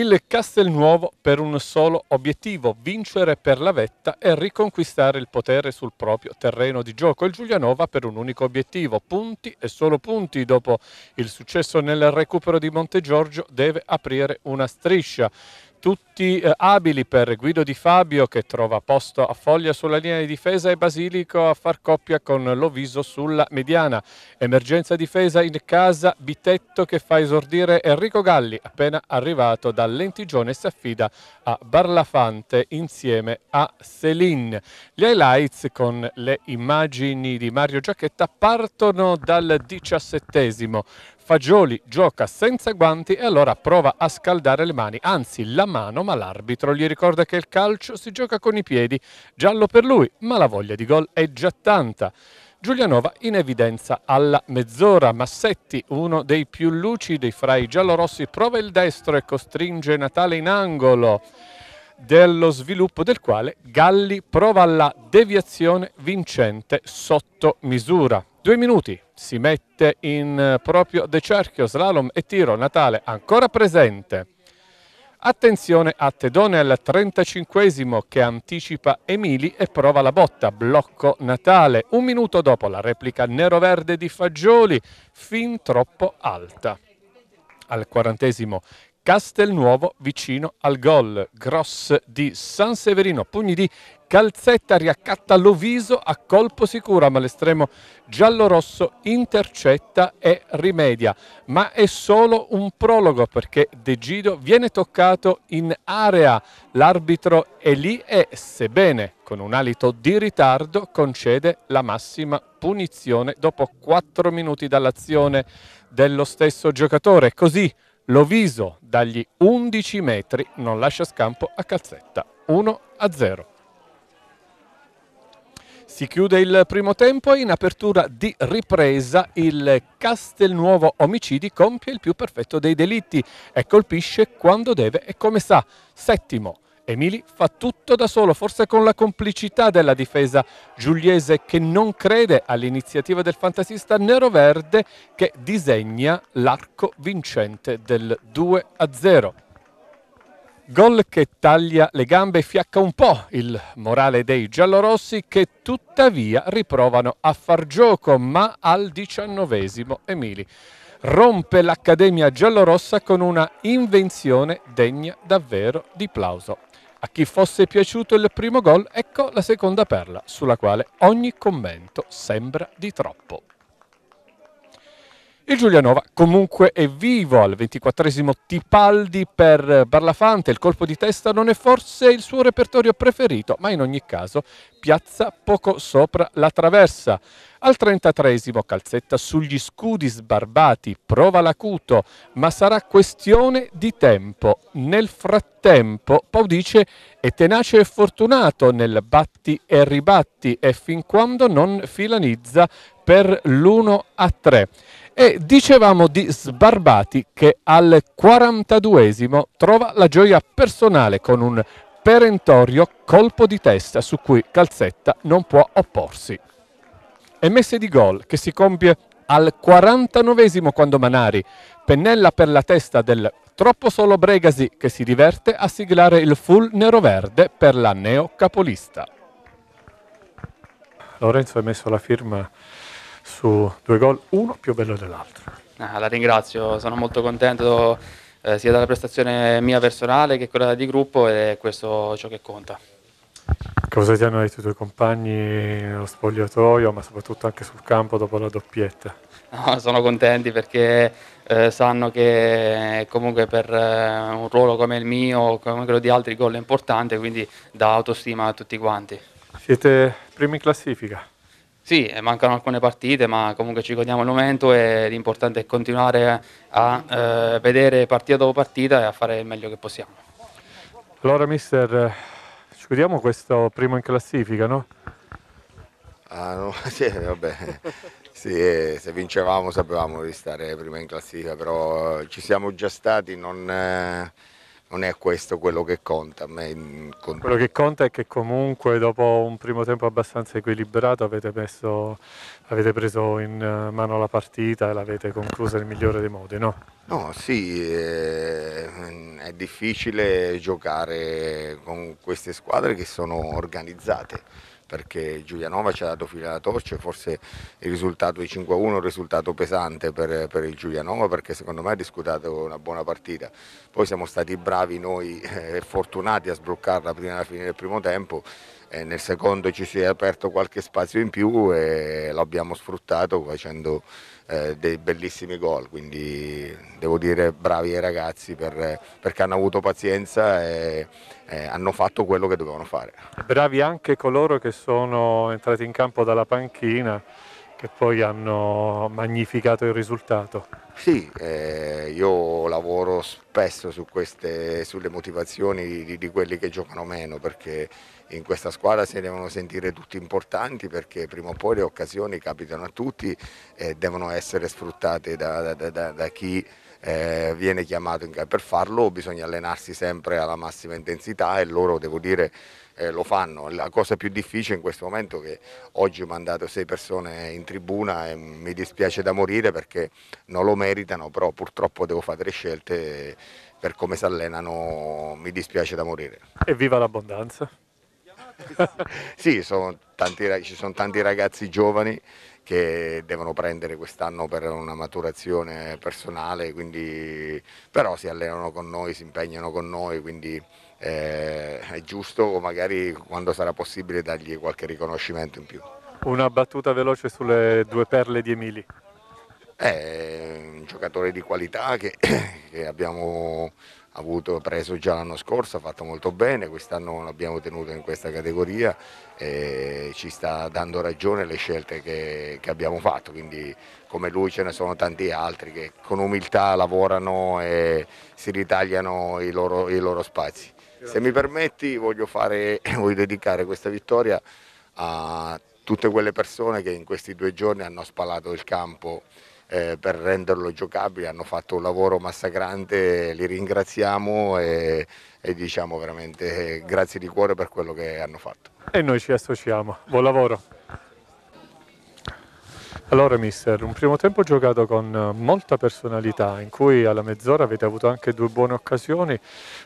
il Castelnuovo per un solo obiettivo, vincere per la vetta e riconquistare il potere sul proprio terreno di gioco. Il Giulianova per un unico obiettivo, punti e solo punti. Dopo il successo nel recupero di Montegiorgio deve aprire una striscia tutti eh, abili per Guido Di Fabio che trova posto a Foglia sulla linea di difesa e Basilico a far coppia con Loviso sulla mediana. Emergenza difesa in casa, Bitetto che fa esordire Enrico Galli appena arrivato da Lentigione e si affida a Barlafante insieme a Selin. Gli highlights con le immagini di Mario Giacchetta partono dal diciassettesimo. Fagioli gioca senza guanti e allora prova a scaldare le mani, anzi la mano, ma l'arbitro gli ricorda che il calcio si gioca con i piedi. Giallo per lui, ma la voglia di gol è già tanta. Giulianova in evidenza alla mezz'ora. Massetti, uno dei più lucidi fra i giallorossi, prova il destro e costringe Natale in angolo dello sviluppo del quale Galli prova la deviazione vincente sotto misura. Due minuti, si mette in proprio decerchio, slalom e tiro, Natale ancora presente, Attenzione a Tedone al 35 che anticipa Emili e prova la botta, blocco Natale. Un minuto dopo la replica nero-verde di Fagioli, fin troppo alta. Al quarantesimo Castelnuovo vicino al gol. Gross di San Severino, pugni di Calzetta riaccatta Loviso a colpo sicuro, ma l'estremo giallo-rosso intercetta e rimedia. Ma è solo un prologo perché De Gido viene toccato in area. L'arbitro è lì e, sebbene con un alito di ritardo, concede la massima punizione dopo 4 minuti dall'azione dello stesso giocatore. Così Loviso dagli 11 metri non lascia scampo a Calzetta, 1 a 0. Si chiude il primo tempo e in apertura di ripresa il Castelnuovo Omicidi compie il più perfetto dei delitti e colpisce quando deve e come sa. Settimo, Emili fa tutto da solo, forse con la complicità della difesa giuliese che non crede all'iniziativa del fantasista nero-verde che disegna l'arco vincente del 2-0. Gol che taglia le gambe e fiacca un po' il morale dei giallorossi che tuttavia riprovano a far gioco, ma al diciannovesimo Emili rompe l'Accademia giallorossa con una invenzione degna davvero di plauso. A chi fosse piaciuto il primo gol, ecco la seconda perla, sulla quale ogni commento sembra di troppo. Il Giulianova comunque è vivo al 24esimo Tipaldi per Barlafante, il colpo di testa non è forse il suo repertorio preferito, ma in ogni caso piazza poco sopra la traversa. Al 33esimo calzetta sugli scudi sbarbati, prova l'acuto, ma sarà questione di tempo. Nel frattempo, Paudice è tenace e fortunato nel batti e ribatti e fin quando non filanizza per l'1 a 3. E dicevamo di Sbarbati che al 42esimo trova la gioia personale con un perentorio colpo di testa su cui Calzetta non può opporsi. E messe di gol che si compie al 49esimo quando Manari pennella per la testa del troppo solo Bregasi che si diverte a siglare il full nero-verde per la neo capolista. Lorenzo ha messo la firma su due gol, uno più bello dell'altro. Ah, la ringrazio, sono molto contento eh, sia della prestazione mia personale che quella di gruppo e questo è ciò che conta. Cosa ti hanno detto i tuoi compagni nello spogliatoio, ma soprattutto anche sul campo dopo la doppietta? No, sono contenti perché eh, sanno che eh, comunque per eh, un ruolo come il mio, o come quello di altri, gol è importante, quindi dà autostima a tutti quanti. Siete primi in classifica? Sì, eh, mancano alcune partite, ma comunque ci godiamo il momento e l'importante è continuare a eh, vedere partita dopo partita e a fare il meglio che possiamo. Allora mister, eh, ci godiamo questo primo in classifica, no? Ah, no, sì, vabbè. Sì, eh, se vincevamo sapevamo di stare prima in classifica, però ci siamo già stati, non... Eh non è questo quello che conta. Me, con... Quello che conta è che comunque dopo un primo tempo abbastanza equilibrato avete, messo, avete preso in eh, mano la partita e l'avete conclusa nel migliore dei modi, no? No, sì, eh, è difficile giocare con queste squadre che sono organizzate perché Giulianova ci ha dato fila alla torcia, forse il risultato di 5-1 è un risultato pesante per, per, il Giulianova perché secondo me ha disputato una buona partita. Poi siamo stati bravi noi eh, e eh, fortunati a sbloccarla prima della fine del primo tempo e nel secondo ci si è aperto qualche spazio in più e l'abbiamo sfruttato facendo eh, dei bellissimi gol, quindi devo dire bravi ai ragazzi per, perché hanno avuto pazienza e, e hanno fatto quello che dovevano fare. Bravi anche coloro che sono entrati in campo dalla panchina che poi hanno magnificato il risultato. Sì, eh, io lavoro spesso su queste, sulle motivazioni di, di quelli che giocano meno perché in questa squadra si devono sentire tutti importanti perché prima o poi le occasioni capitano a tutti e devono essere sfruttate da, da, da, da chi eh, viene chiamato in campo. Per farlo bisogna allenarsi sempre alla massima intensità e loro, devo dire, eh, lo fanno. La cosa più difficile in questo momento è che oggi ho mandato sei persone in tribuna e mi dispiace da morire perché non lo meritano, però purtroppo devo fare delle scelte per come si allenano mi dispiace da morire. Evviva l'abbondanza! sì, sono tanti, ci sono tanti ragazzi giovani che devono prendere quest'anno per una maturazione personale, quindi, però si allenano con noi, si impegnano con noi, quindi eh, è giusto magari quando sarà possibile dargli qualche riconoscimento in più. Una battuta veloce sulle due perle di Emili. È eh, un giocatore di qualità che, che abbiamo avuto, preso già l'anno scorso, ha fatto molto bene, quest'anno non l'abbiamo tenuto in questa categoria e ci sta dando ragione le scelte che, che abbiamo fatto, quindi come lui ce ne sono tanti altri che con umiltà lavorano e si ritagliano i loro, i loro spazi. Se mi permetti voglio, fare, voglio dedicare questa vittoria a tutte quelle persone che in questi due giorni hanno spalato il campo eh, per renderlo giocabile, hanno fatto un lavoro massacrante, li ringraziamo e, e diciamo veramente eh, grazie di cuore per quello che hanno fatto. E noi ci associamo, buon lavoro. Allora mister, un primo tempo giocato con molta personalità in cui alla mezz'ora avete avuto anche due buone occasioni,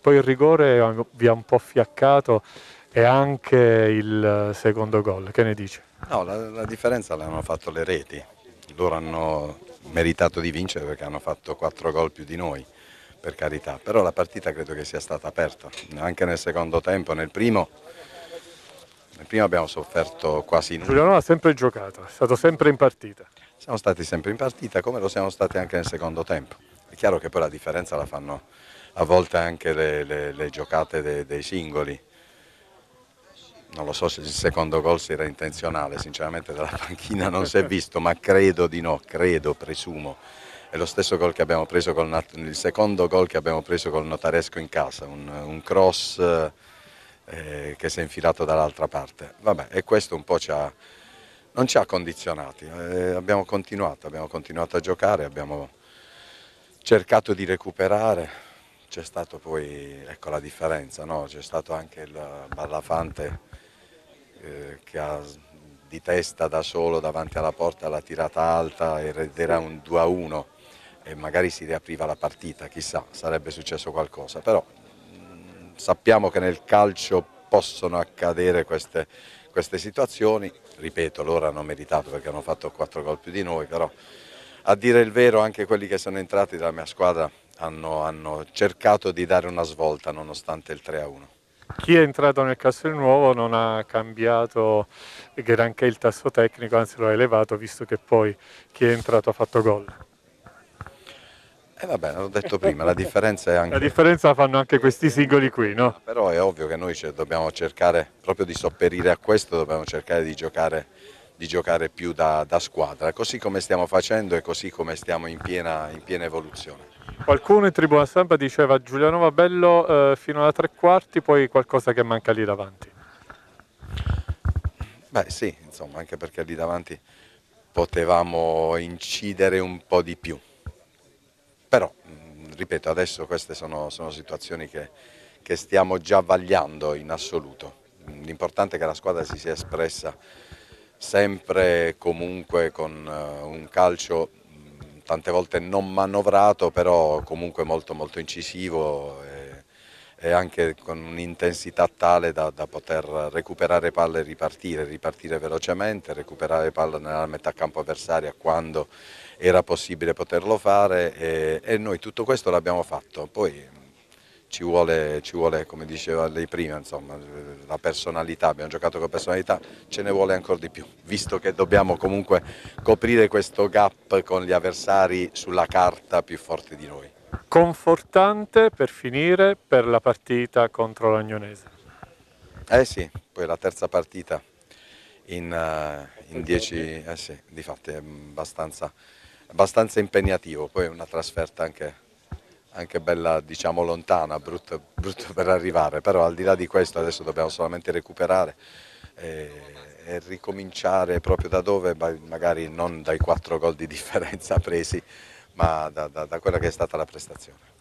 poi il rigore vi ha un po' fiaccato e anche il secondo gol, che ne dice? No, la, la differenza l'hanno fatto le reti, loro hanno meritato di vincere perché hanno fatto quattro gol più di noi, per carità, però la partita credo che sia stata aperta, anche nel secondo tempo, nel primo, nel primo abbiamo sofferto quasi nulla. Giuliano ha sempre giocato, è stato sempre in partita. Siamo stati sempre in partita come lo siamo stati anche nel secondo tempo, è chiaro che poi la differenza la fanno a volte anche le, le, le giocate dei, dei singoli, non lo so se il secondo gol si era intenzionale, sinceramente dalla panchina non si è visto, ma credo di no, credo, presumo. È lo stesso gol che abbiamo preso col, il secondo gol che abbiamo preso col Notaresco in casa, un, un cross eh, che si è infilato dall'altra parte. Vabbè, e questo un po' ci ha, non ci ha condizionati, eh, abbiamo continuato, abbiamo continuato a giocare, abbiamo cercato di recuperare, c'è stata poi ecco, la differenza, no? c'è stato anche il Ballafante eh, che ha di testa da solo davanti alla porta la tirata alta e era un 2-1 a e magari si riapriva la partita, chissà, sarebbe successo qualcosa, però mm, sappiamo che nel calcio possono accadere queste, queste situazioni, ripeto, loro hanno meritato perché hanno fatto quattro gol più di noi, però a dire il vero anche quelli che sono entrati dalla mia squadra hanno, hanno cercato di dare una svolta nonostante il 3-1. a chi è entrato nel Castelnuovo non ha cambiato granché il tasso tecnico, anzi lo ha elevato visto che poi chi è entrato ha fatto gol. E eh vabbè, l'ho detto prima, la differenza è anche... La differenza la fanno anche questi singoli qui, no? Ah, però è ovvio che noi dobbiamo cercare, proprio di sopperire a questo, dobbiamo cercare di giocare, di giocare più da, da, squadra, così come stiamo facendo e così come stiamo in piena, in piena evoluzione. Qualcuno in tribuna stampa diceva Giulianova bello eh, fino alla tre quarti, poi qualcosa che manca lì davanti. Beh sì, insomma, anche perché lì davanti potevamo incidere un po' di più. Però, mm, ripeto, adesso queste sono, sono situazioni che, che stiamo già vagliando in assoluto. L'importante è che la squadra si sia espressa sempre comunque con eh, un calcio tante volte non manovrato, però comunque molto, molto incisivo e, e anche con un'intensità tale da, da, poter recuperare palle e ripartire, ripartire velocemente, recuperare palle nella metà campo avversaria quando era possibile poterlo fare e, e noi tutto questo l'abbiamo fatto. Poi, ci vuole, ci vuole, come diceva lei prima, insomma, la personalità, abbiamo giocato con personalità, ce ne vuole ancora di più, visto che dobbiamo comunque coprire questo gap con gli avversari sulla carta più forti di noi. Confortante per finire per la partita contro l'Agnonese. Eh sì, poi la terza partita in, eh, in dieci, eh sì, di fatto è abbastanza, abbastanza impegnativo, poi una trasferta anche anche bella diciamo lontana, brutto, brutta per arrivare, però al di là di questo adesso dobbiamo solamente recuperare e, eh, e ricominciare proprio da dove, magari non dai quattro gol di differenza presi, ma da, da, da quella che è stata la prestazione.